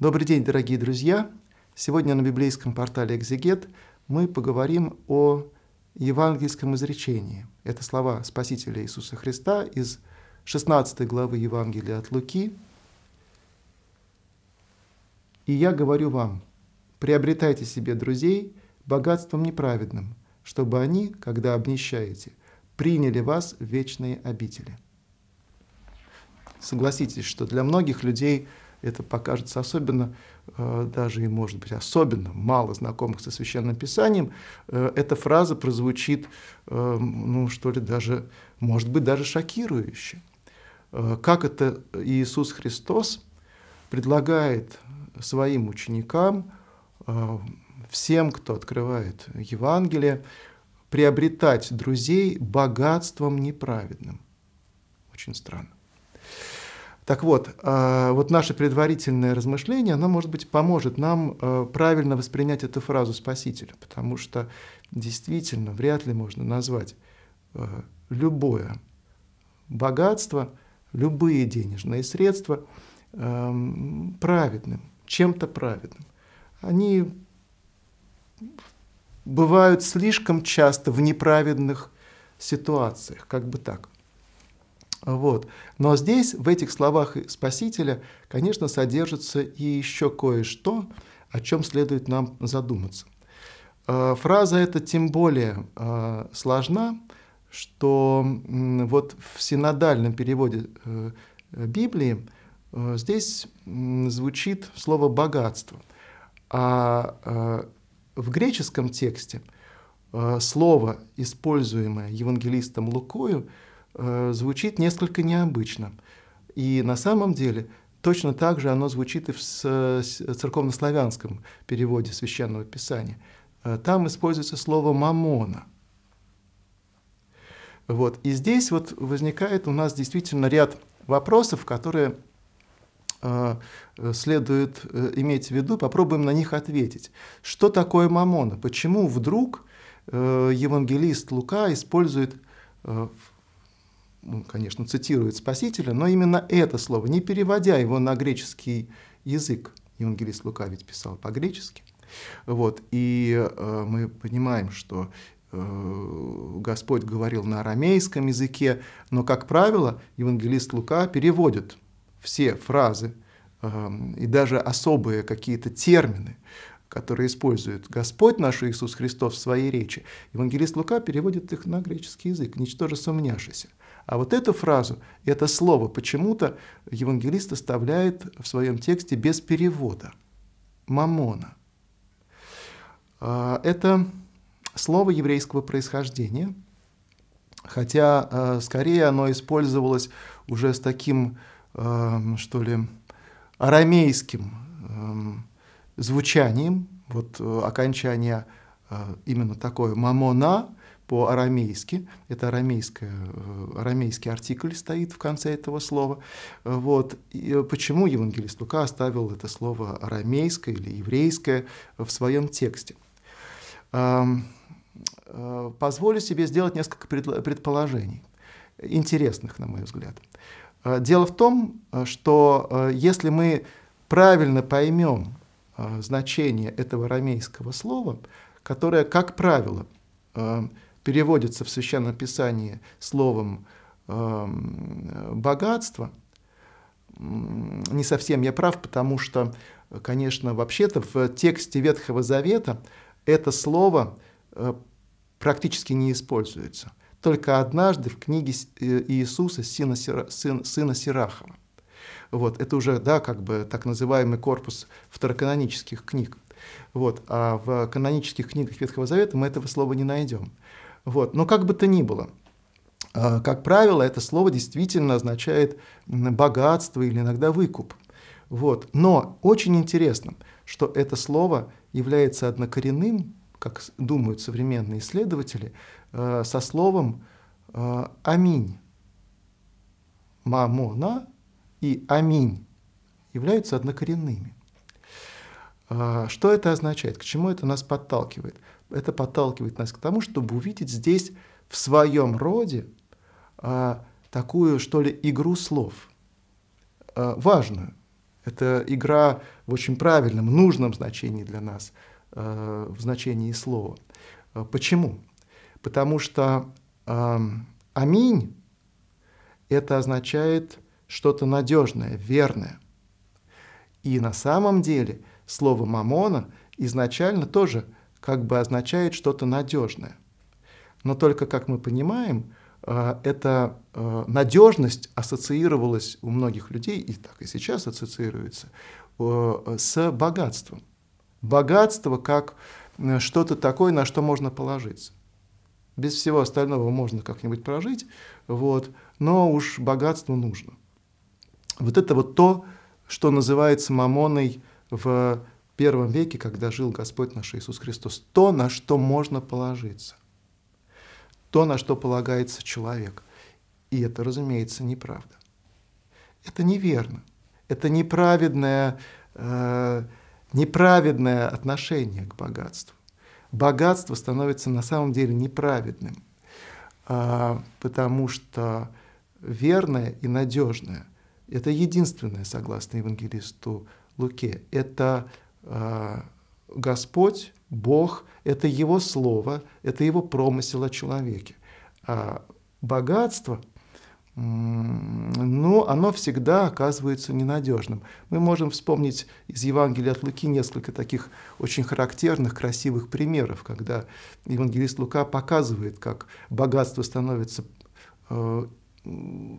Добрый день, дорогие друзья! Сегодня на библейском портале «Экзегет» мы поговорим о евангельском изречении. Это слова Спасителя Иисуса Христа из 16 главы Евангелия от Луки. «И я говорю вам, приобретайте себе друзей богатством неправедным, чтобы они, когда обнищаете, приняли вас в вечные обители». Согласитесь, что для многих людей – это покажется особенно, э, даже и может быть особенно мало знакомых со Священным Писанием, э, эта фраза прозвучит, эм, ну что ли, даже, может быть, даже шокирующе. Э, как это Иисус Христос предлагает своим ученикам, всем, кто открывает Евангелие, приобретать друзей богатством неправедным. Очень странно. Так вот, а, вот наше предварительное размышление, оно, может быть, поможет нам э, правильно воспринять эту фразу Спасителя, потому что действительно вряд ли можно назвать э, любое богатство, любые денежные средства э, праведным, чем-то праведным. Они бывают слишком часто в неправедных ситуациях, как бы так – вот. Но здесь, в этих словах Спасителя, конечно, содержится и еще кое-что, о чем следует нам задуматься. А, фраза эта тем более а, сложна, что вот в синодальном переводе э, Библии э, здесь звучит слово «богатство», а э, в греческом тексте слово, используемое евангелистом Лукою, Э, звучит несколько необычно. И на самом деле точно так же оно звучит и в церковнославянском переводе священного писания. Э, там используется слово «мамона». Вот. И здесь вот возникает у нас действительно ряд вопросов, которые э, следует иметь в виду, попробуем на них ответить. Что такое мамона? Почему вдруг евангелист Лука использует он, ну, конечно, цитирует Спасителя, но именно это слово, не переводя его на греческий язык, евангелист Лука ведь писал по-гречески, вот, и э, мы понимаем, что э, Господь говорил на арамейском языке, но, как правило, евангелист Лука переводит все фразы э, и даже особые какие-то термины, которые использует Господь наш Иисус Христос в своей речи, евангелист Лука переводит их на греческий язык, ничтоже сомняшися. А вот эту фразу, это слово почему-то евангелист оставляет в своем тексте без перевода. Мамона. А, это слово еврейского происхождения, хотя а, скорее оно использовалось уже с таким, а, что ли, арамейским эм, звучанием, вот э, окончание э, именно такое «мамона», по-арамейски. Это арамейское, э, арамейский артикль стоит в конце этого слова. Э, вот. И э, почему евангелист Лука оставил это слово арамейское или еврейское в своем тексте? Эм, позволю себе сделать несколько предположений, интересных, на мой взгляд. Дело в том, что если мы правильно поймем значение этого арамейского слова, которое, как правило, переводится в Священном Писании словом эм, «богатство», не совсем я прав, потому что, конечно, вообще-то в тексте Ветхого Завета это слово э, практически не используется. Только однажды в книге э, Иисуса сына, сына Сирахова. Вот, это уже, да, как бы так называемый корпус второканонических книг. Вот, а в канонических книгах Ветхого Завета мы этого слова не найдем. Вот. Но как бы то ни было, а, как правило, это слово действительно означает богатство или иногда выкуп. Вот. Но очень интересно, что это слово является однокоренным, как думают современные исследователи, а, со словом а, «аминь». «Мамона» и «аминь» являются однокоренными. Что это означает? К чему это нас подталкивает? это подталкивает нас к тому, чтобы увидеть здесь в своем роде а, такую, что ли, игру слов, а, важную. Это игра в очень правильном, нужном значении для нас, а, в значении слова. А, почему? Потому что а, «аминь» — это означает что-то надежное, верное. И на самом деле слово «мамона» изначально тоже — как бы означает что-то надежное. Но только, как мы понимаем, э, эта э, надежность ассоциировалась у многих людей, и так и сейчас ассоциируется, э, с богатством. Богатство как что-то такое, на что можно положиться. Без всего остального можно как-нибудь прожить, вот, но уж богатство нужно. Вот это вот то, что называется мамоной в первом веке, когда жил Господь наш Иисус Христос, то, на что можно положиться, то, на что полагается человек. И это, разумеется, неправда. Это неверно. Это неправедное, э, неправедное отношение к богатству. Богатство становится на самом деле неправедным, э, потому что верное и надежное – это единственное, согласно евангелисту Луке, это а, Господь, Бог – это Его Слово, это Его промысел о человеке. А богатство, ну, оно всегда оказывается ненадежным. Мы можем вспомнить из Евангелия от Луки несколько таких очень характерных, красивых примеров, когда евангелист Лука показывает, как богатство становится э,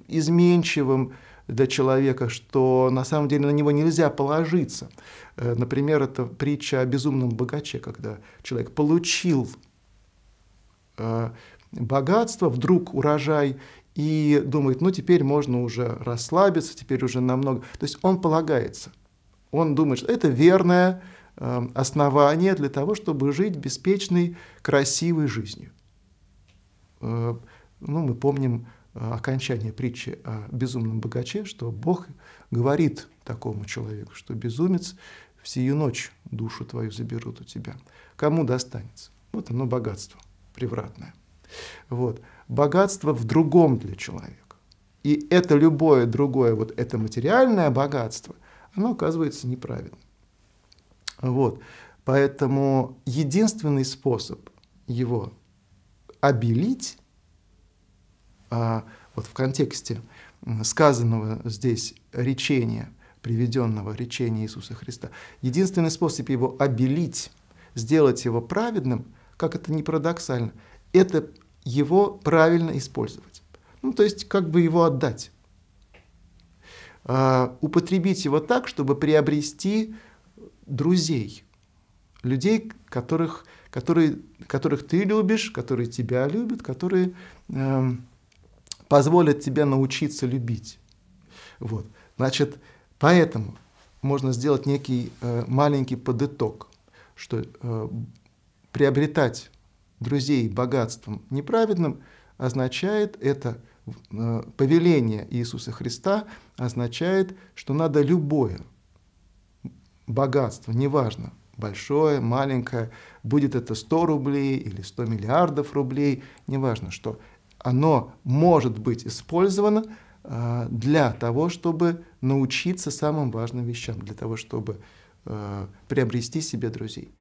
изменчивым, для человека, что на самом деле на него нельзя положиться. Э, например, это притча о безумном богаче, когда человек получил э, богатство, вдруг урожай, и думает, ну теперь можно уже расслабиться, теперь уже намного. То есть он полагается. Он думает, что это верное э, основание для того, чтобы жить беспечной, красивой жизнью. Ну, мы помним Э, окончание притчи о безумном богаче, что Бог говорит такому человеку, что безумец всю ночь душу твою заберут у тебя. Кому достанется? Вот оно богатство превратное. Вот. Богатство в другом для человека. И это любое другое, вот это материальное богатство, оно оказывается неправильным. Вот. Поэтому единственный способ его обелить – а вот в контексте сказанного здесь речения, приведенного речения Иисуса Христа, единственный способ его обелить, сделать его праведным, как это не парадоксально, это его правильно использовать. Ну, то есть, как бы его отдать. А, употребить его так, чтобы приобрести друзей, людей, которых, которые, которых ты любишь, которые тебя любят, которые... Эм, позволят тебе научиться любить. Вот. Значит, поэтому можно сделать некий э, маленький подыток, что э, приобретать друзей богатством неправедным означает это э, повеление Иисуса Христа означает, что надо любое богатство, неважно, большое, маленькое, будет это 100 рублей или 100 миллиардов рублей, неважно что, оно может быть использовано а, для того, чтобы научиться самым важным вещам, для того, чтобы а, приобрести себе друзей.